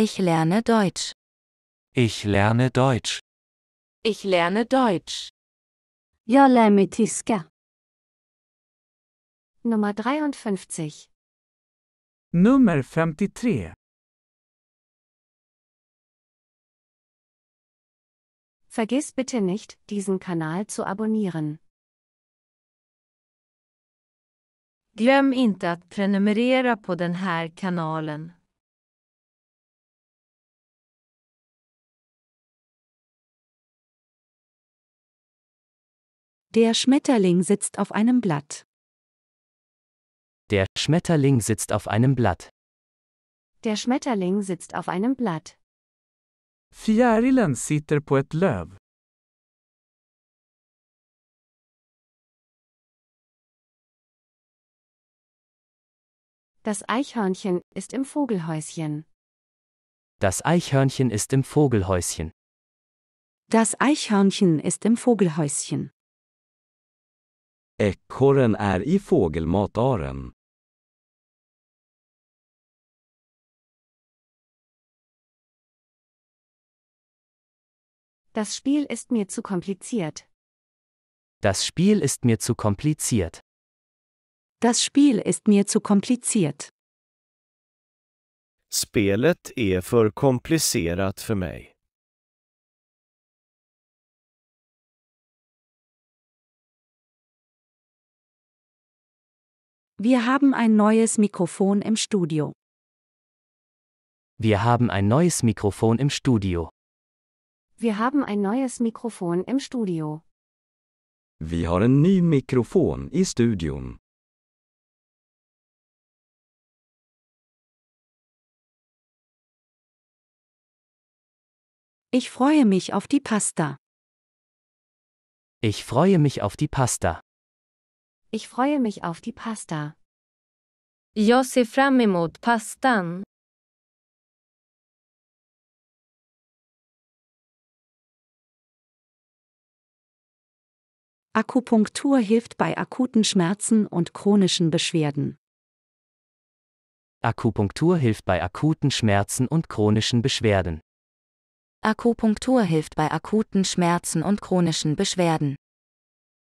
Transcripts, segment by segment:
Ich lerne Deutsch. Ich lerne Deutsch. Ich lerne Deutsch. Ja, lerne mig tyska. Nummer 53. Nummer 53. 53. Vergiss bitte nicht, diesen Kanal zu abonnieren. Glöm inte att prenumerera på den här kanalen. Der Schmetterling sitzt auf einem Blatt. Der Schmetterling sitzt auf einem Blatt. Der Schmetterling sitzt auf einem Blatt. Fjärilen sitter på ett löv. Das Eichhörnchen ist im Vogelhäuschen. Das Eichhörnchen ist im Vogelhäuschen. Das Eichhörnchen ist im Vogelhäuschen. Ekorren är i fågelmataren. Das Spiel ist mir zu kompliziert. Das Spiel ist mir zu kompliziert. Das Spiel ist mir zu kompliziert. Spelet är för komplicerat för mig. Wir haben ein neues Mikrofon im Studio. Wir haben ein neues Mikrofon im Studio. Wir haben ein neues Mikrofon im Studio. Wir haben ein neues mikrofon im Studio. Ich freue mich auf die Pasta. Ich freue mich auf die Pasta. Ich freue mich auf die Pasta. Jag ser fram emot pastan. Akupunktur hilft bei akuten Schmerzen und chronischen Beschwerden. Akupunktur hilft bei akuten Schmerzen und chronischen Beschwerden. Akupunktur hilft bei akuten Schmerzen und chronischen Beschwerden.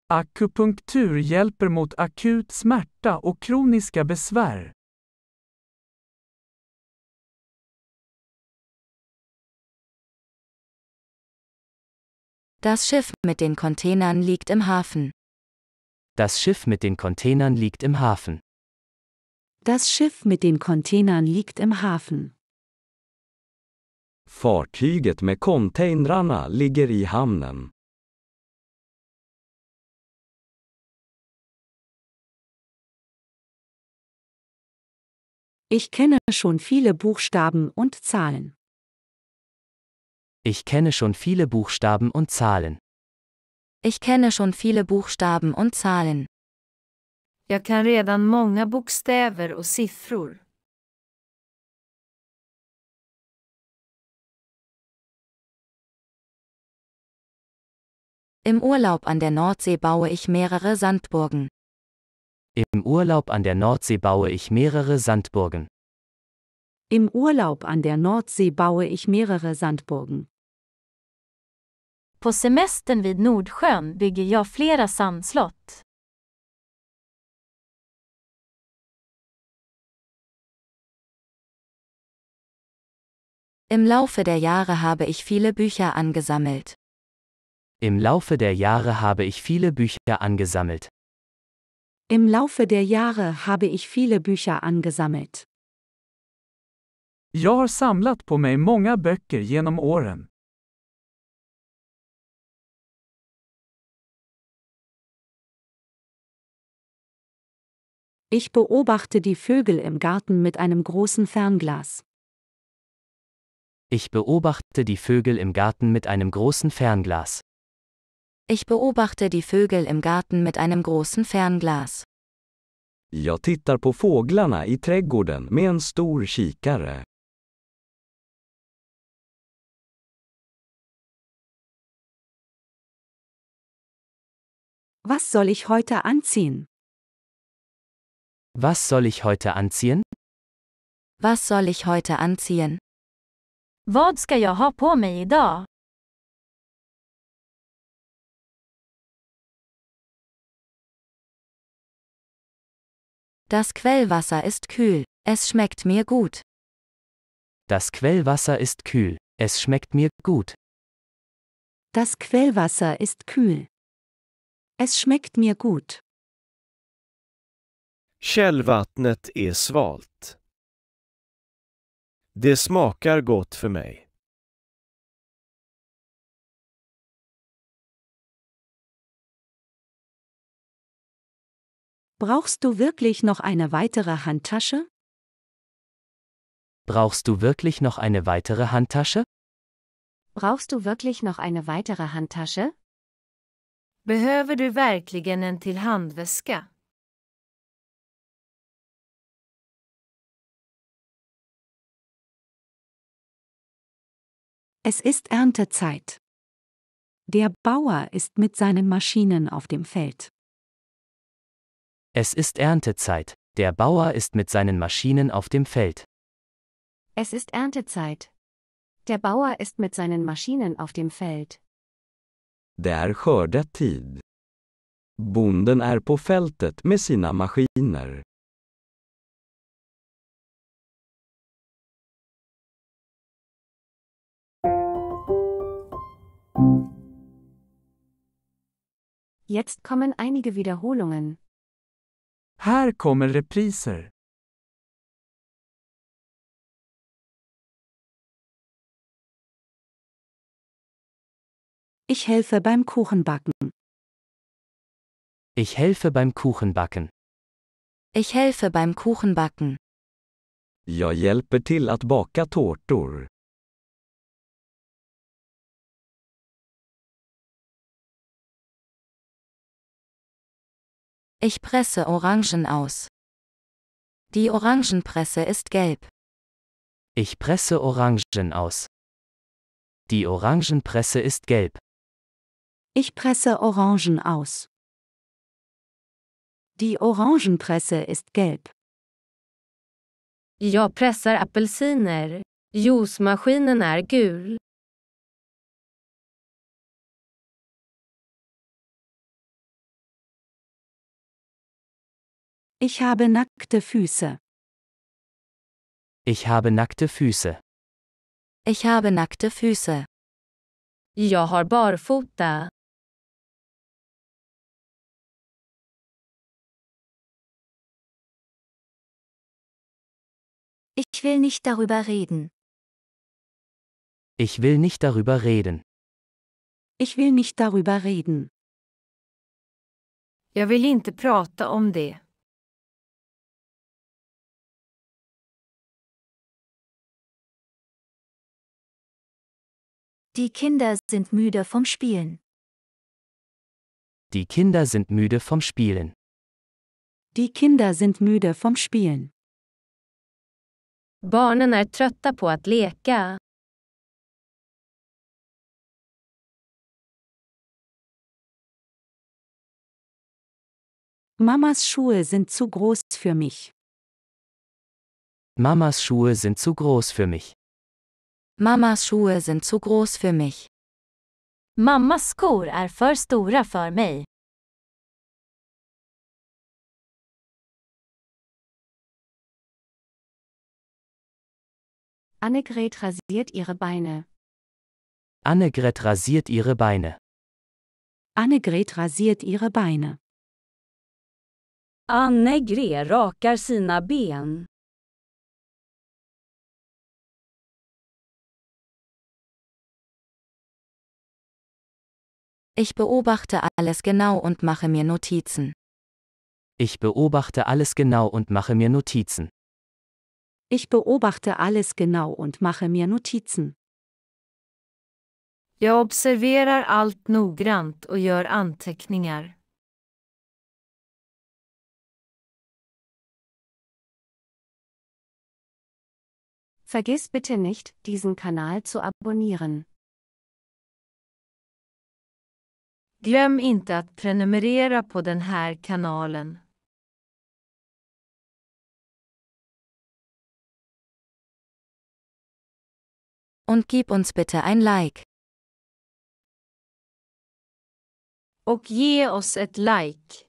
Akupunktur hjälper mot akut smärta och kroniska besvär. Das Schiff mit den Containern liegt im Hafen. Das Schiff mit den Containern liegt im Hafen. Das Schiff mit den Containern liegt im Hafen. Fartyget med containrarna ligger i hamnen. Ich kenne schon viele Buchstaben und Zahlen. Ich kenne schon viele Buchstaben und Zahlen. Ich kenne schon viele Buchstaben und Zahlen. Jag kan redan många bokstäver och siffror. Im Urlaub an der Nordsee baue ich mehrere Sandburgen. Im Urlaub an der Nordsee baue ich mehrere Sandburgen. Im Urlaub an der Nordsee baue ich mehrere Sandburgen. På semestern vid Nordsjön bygger jag flera sandslott. Im Laufe der Jahre habe ich viele Bücher angesammelt. Im Laufe der Jahre habe ich viele Bücher angesammelt. Im Laufe der Jahre habe ich viele Bücher angesammelt. Jag har samlat på mig många böcker genom åren. Ich beobachte die Vögel im Garten mit einem großen Fernglas. Ich beobachte die Vögel im Garten mit einem großen Fernglas. Ich beobachte die Vögel im Garten mit einem großen Fernglas. Jag tittar på fåglarna i trädgården med en stor kikare. Was soll ich heute anziehen? Was soll ich heute anziehen? Was soll ich heute anziehen? Vad ska jag ha på mig idag? Das Quellwasser ist kühl, es schmeckt mir gut. Das Quellwasser ist kühl, es schmeckt mir gut. Das Quellwasser ist kühl. Es schmeckt mir gut. Källvattnet är svalt. Det smakar gott för mig. Brauchst du wirklich noch eine weitere Handtasche? Brauchst du wirklich noch eine weitere Handtasche? Brauchst du wirklich noch eine weitere Handtasche? Behöver du verkligen en till handväska? Es ist Erntezeit. Der Bauer ist mit seinen Maschinen auf dem Feld. Es ist Erntezeit. Der Bauer ist mit seinen Maschinen auf dem Feld. Es ist Erntezeit. Der Bauer ist mit seinen Maschinen auf dem Feld. Det skördetid. Bonden är på fältet med sina maskiner. Jetzt kommen einige Wiederholungen. Här kommer repriser. Ich helfe beim Kuchenbacken. Ich helfe beim Kuchenbacken. Ich helfe beim Kuchenbacken. Jag hjälper till att baka tårtor. Ich presse Orangen aus. Die Orangenpresse ist gelb. Ich presse Orangen aus. Die Orangenpresse ist gelb. Ich presse Orangen aus. Die Orangenpresse ist gelb. Jag pressar apelsiner. Juicemaskinen är gul. Ich habe nackte Füße. Ich habe nackte Füße. Ich habe nackte Füße. Jag har barfota. Ich will nicht darüber reden. Ich will nicht darüber reden. Ich will nicht darüber reden. Jag vill inte prata om det. Die Kinder sind müde vom Spielen. Die Kinder sind müde vom Spielen. Die Kinder sind müde vom Spielen. Barnen är trötta på att leka. Mamas Schuhe sind zu groß für mich. Mamas Schuhe sind zu groß für mich. Mamas Schuhe sind zu groß für mich. Mamas skor är för stora för mig. Annegret rasiert ihre Beine. Annegret rasiert ihre Beine. Annegret rasiert ihre Beine. Annegret Gre rakar sina ben. Ich beobachte alles genau und mache mir Notizen. Ich beobachte alles genau und mache mir Notizen. Ich beobachte alles genau und mache mir Notizen. Jag observerar allt noggrant och gör anteckningar. Vergiss bitte nicht, diesen Kanal zu abonnieren. Glöm inte att prenumerera på den här kanalen. Und gib uns bitte ein Like. Och ge oss ett like.